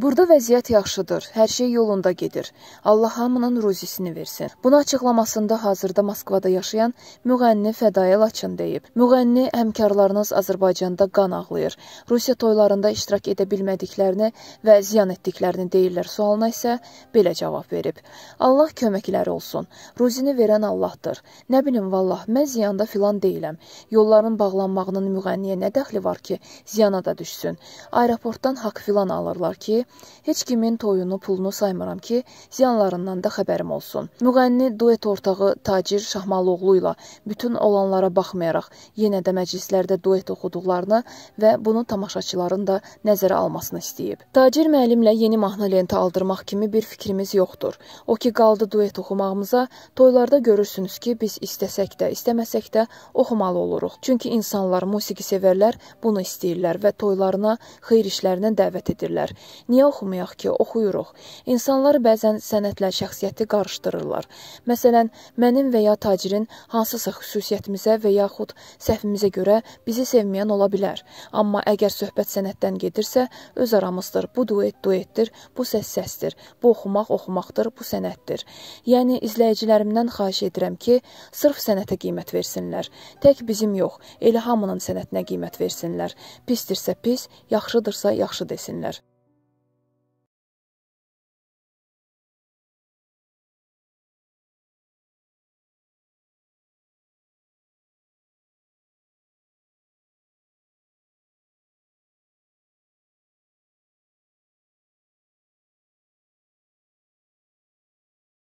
Burada vəziyyət yaxşıdır, hər şey yolunda gedir. Allah hamının ruzisini versin. Bunu açıqlamasında hazırda Moskvada yaşayan müğənni Fədayə Laçın deyib. Müğənni həmkarlarınız Azərbaycanda qan ağlayır. Rusiya toylarında iştirak edə bilmədiklərini və ziyan etdiklərini deyirlər. Sualına isə belə cavab verib. Allah köməkləri olsun. Ruzini verən Allahdır. Nə bilim vallah, mən ziyanda filan deyiləm. Yolların bağlanmağının müğənniyə nə dəxli var ki, ziyana da düşsün. Aeroportdan haqq filan alırlar ki, ki, heç kimin toyunu, pulunu saymıram ki, ziyanlarından da xəbərim olsun. Müğənni duet ortağı Tacir Şahmalıoğlu ilə bütün olanlara baxmayaraq yenə də məclislərdə duet oxuduqlarını və bunu tamaşaçıların da nəzərə almasını istəyib. Tacir müəllimlə yeni mahnı lenti aldırmaq kimi bir fikrimiz yoxdur. O ki qaldı duet oxumağımıza, toylarda görürsünüz ki, biz istəsək də, istəməsək də oxumalı oluruq. Çünki insanlar, musiqi sevərlər bunu istəyirlər və toylarına, xeyir işlərinə dəvət edirlər. Niyə oxumayaq ki? Oxuyuruq. İnsanlar bəzən sənətlə şəxsiyyəti qarışdırırlar. Məsələn, mənim və ya tacirin hansısa xüsusiyyətimizə və yaxud səhvimizə görə bizi sevməyən ola bilər. Amma əgər söhbət sənətdən gedirsə, öz aramızdır. Bu duet duetdir, bu səs səsdir. Bu oxumaq oxumaqdır, bu sənətdir. Yəni izləyicilərimdən xahiş edirəm ki, sırf sənətə qiymət versinlər. Tək bizim yox, elə hamının sənətinə qiymət versinlər. Pisdirsə pis, yaxşıdırsa yaxşı desinlər.